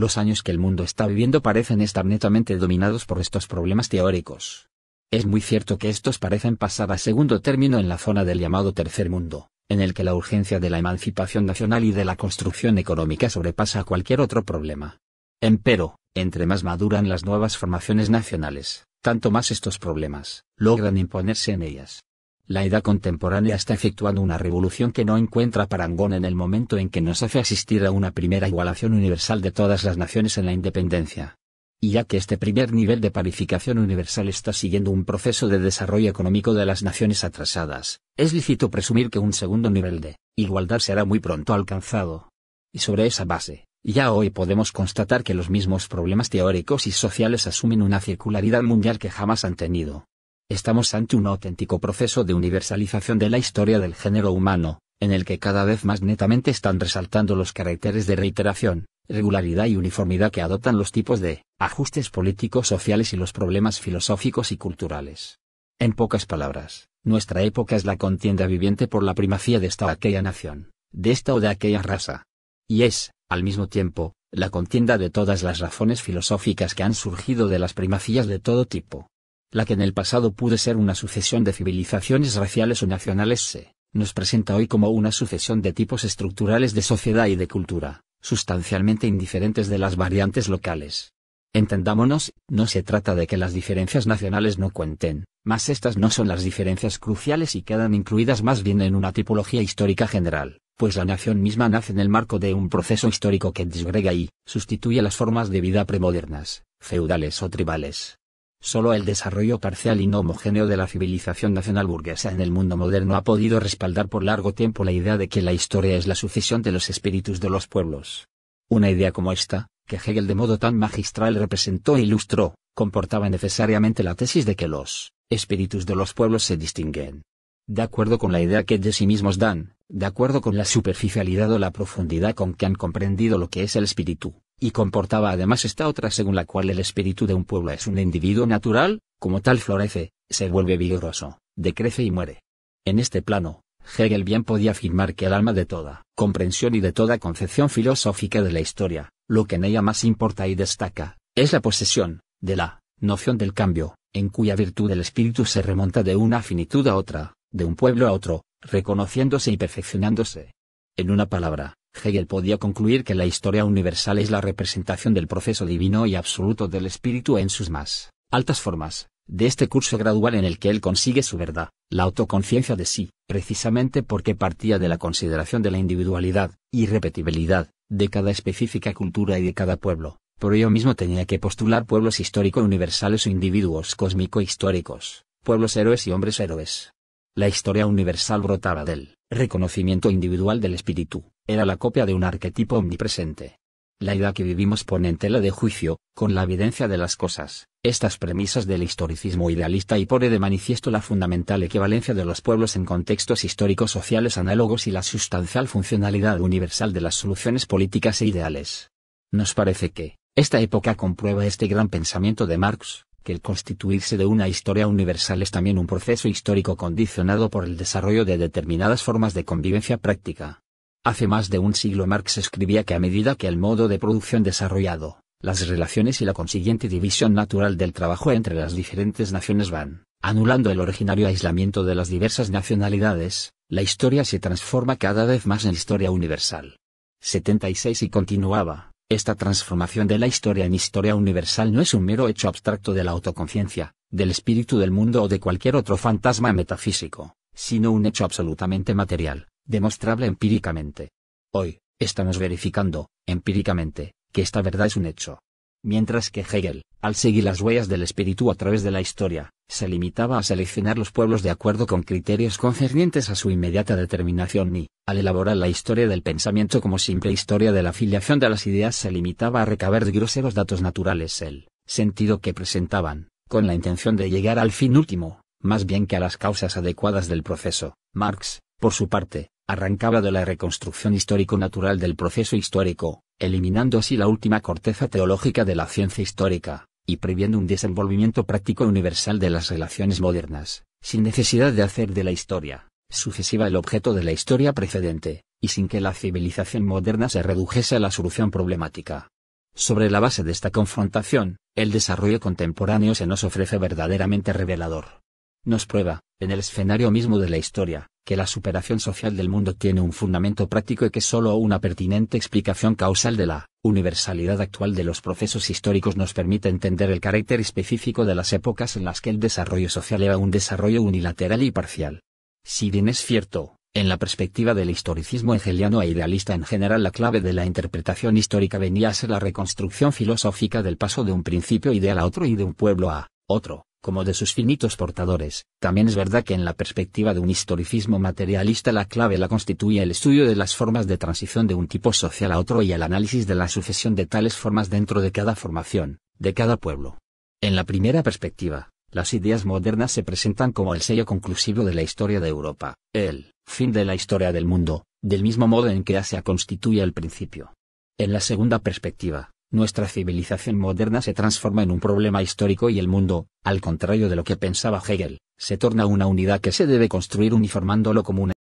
Los años que el mundo está viviendo parecen estar netamente dominados por estos problemas teóricos. Es muy cierto que estos parecen pasar a segundo término en la zona del llamado tercer mundo, en el que la urgencia de la emancipación nacional y de la construcción económica sobrepasa a cualquier otro problema. Empero, entre más maduran las nuevas formaciones nacionales, tanto más estos problemas logran imponerse en ellas. La edad contemporánea está efectuando una revolución que no encuentra parangón en el momento en que nos hace asistir a una primera igualación universal de todas las naciones en la independencia. Y ya que este primer nivel de parificación universal está siguiendo un proceso de desarrollo económico de las naciones atrasadas, es lícito presumir que un segundo nivel de igualdad será muy pronto alcanzado. Y sobre esa base, ya hoy podemos constatar que los mismos problemas teóricos y sociales asumen una circularidad mundial que jamás han tenido. Estamos ante un auténtico proceso de universalización de la historia del género humano, en el que cada vez más netamente están resaltando los caracteres de reiteración, regularidad y uniformidad que adoptan los tipos de ajustes políticos sociales y los problemas filosóficos y culturales. En pocas palabras, nuestra época es la contienda viviente por la primacía de esta o aquella nación, de esta o de aquella raza. Y es, al mismo tiempo, la contienda de todas las razones filosóficas que han surgido de las primacías de todo tipo. La que en el pasado pudo ser una sucesión de civilizaciones raciales o nacionales se nos presenta hoy como una sucesión de tipos estructurales de sociedad y de cultura, sustancialmente indiferentes de las variantes locales. Entendámonos, no se trata de que las diferencias nacionales no cuenten, mas estas no son las diferencias cruciales y quedan incluidas más bien en una tipología histórica general, pues la nación misma nace en el marco de un proceso histórico que disgrega y sustituye las formas de vida premodernas, feudales o tribales, Solo el desarrollo parcial y no homogéneo de la civilización nacional burguesa en el mundo moderno ha podido respaldar por largo tiempo la idea de que la historia es la sucesión de los espíritus de los pueblos. Una idea como esta, que Hegel de modo tan magistral representó e ilustró, comportaba necesariamente la tesis de que los espíritus de los pueblos se distinguen. De acuerdo con la idea que de sí mismos dan, de acuerdo con la superficialidad o la profundidad con que han comprendido lo que es el espíritu, y comportaba además esta otra según la cual el espíritu de un pueblo es un individuo natural, como tal florece, se vuelve vigoroso, decrece y muere. En este plano, Hegel bien podía afirmar que el alma de toda comprensión y de toda concepción filosófica de la historia, lo que en ella más importa y destaca, es la posesión, de la noción del cambio, en cuya virtud el espíritu se remonta de una finitud a otra, de un pueblo a otro, reconociéndose y perfeccionándose. En una palabra, Hegel podía concluir que la historia universal es la representación del proceso divino y absoluto del espíritu en sus más altas formas, de este curso gradual en el que él consigue su verdad, la autoconciencia de sí, precisamente porque partía de la consideración de la individualidad, y repetibilidad, de cada específica cultura y de cada pueblo, por ello mismo tenía que postular pueblos histórico universales o individuos cósmico históricos, pueblos héroes y hombres héroes. La historia universal brotaba del reconocimiento individual del espíritu, era la copia de un arquetipo omnipresente. La idea que vivimos pone en tela de juicio, con la evidencia de las cosas, estas premisas del historicismo idealista y pone de manifiesto la fundamental equivalencia de los pueblos en contextos históricos sociales análogos y la sustancial funcionalidad universal de las soluciones políticas e ideales. Nos parece que, esta época comprueba este gran pensamiento de Marx, que el constituirse de una historia universal es también un proceso histórico condicionado por el desarrollo de determinadas formas de convivencia práctica. Hace más de un siglo Marx escribía que a medida que el modo de producción desarrollado, las relaciones y la consiguiente división natural del trabajo entre las diferentes naciones van, anulando el originario aislamiento de las diversas nacionalidades, la historia se transforma cada vez más en historia universal. 76 y continuaba. Esta transformación de la historia en historia universal no es un mero hecho abstracto de la autoconciencia, del espíritu del mundo o de cualquier otro fantasma metafísico, sino un hecho absolutamente material, demostrable empíricamente. Hoy, estamos verificando, empíricamente, que esta verdad es un hecho, mientras que Hegel, al seguir las huellas del espíritu a través de la historia, se limitaba a seleccionar los pueblos de acuerdo con criterios concernientes a su inmediata determinación y, al elaborar la historia del pensamiento como simple historia de la filiación de las ideas, se limitaba a recabar groseros datos naturales el sentido que presentaban, con la intención de llegar al fin último, más bien que a las causas adecuadas del proceso. Marx, por su parte, arrancaba de la reconstrucción histórico-natural del proceso histórico, eliminando así la última corteza teológica de la ciencia histórica, y previendo un desenvolvimiento práctico universal de las relaciones modernas, sin necesidad de hacer de la historia sucesiva el objeto de la historia precedente, y sin que la civilización moderna se redujese a la solución problemática. Sobre la base de esta confrontación, el desarrollo contemporáneo se nos ofrece verdaderamente revelador. Nos prueba, en el escenario mismo de la historia, que la superación social del mundo tiene un fundamento práctico y que solo una pertinente explicación causal de la universalidad actual de los procesos históricos nos permite entender el carácter específico de las épocas en las que el desarrollo social era un desarrollo unilateral y parcial. Si bien es cierto, en la perspectiva del historicismo hegeliano e idealista en general la clave de la interpretación histórica venía a ser la reconstrucción filosófica del paso de un principio ideal a otro y de un pueblo a otro, como de sus finitos portadores. También es verdad que en la perspectiva de un historicismo materialista la clave la constituye el estudio de las formas de transición de un tipo social a otro y el análisis de la sucesión de tales formas dentro de cada formación, de cada pueblo. En la primera perspectiva, las ideas modernas se presentan como el sello conclusivo de la historia de Europa, el fin de la historia del mundo, del mismo modo en que Asia constituye el principio. En la segunda perspectiva, nuestra civilización moderna se transforma en un problema histórico y el mundo, al contrario de lo que pensaba Hegel, se torna una unidad que se debe construir uniformándolo como una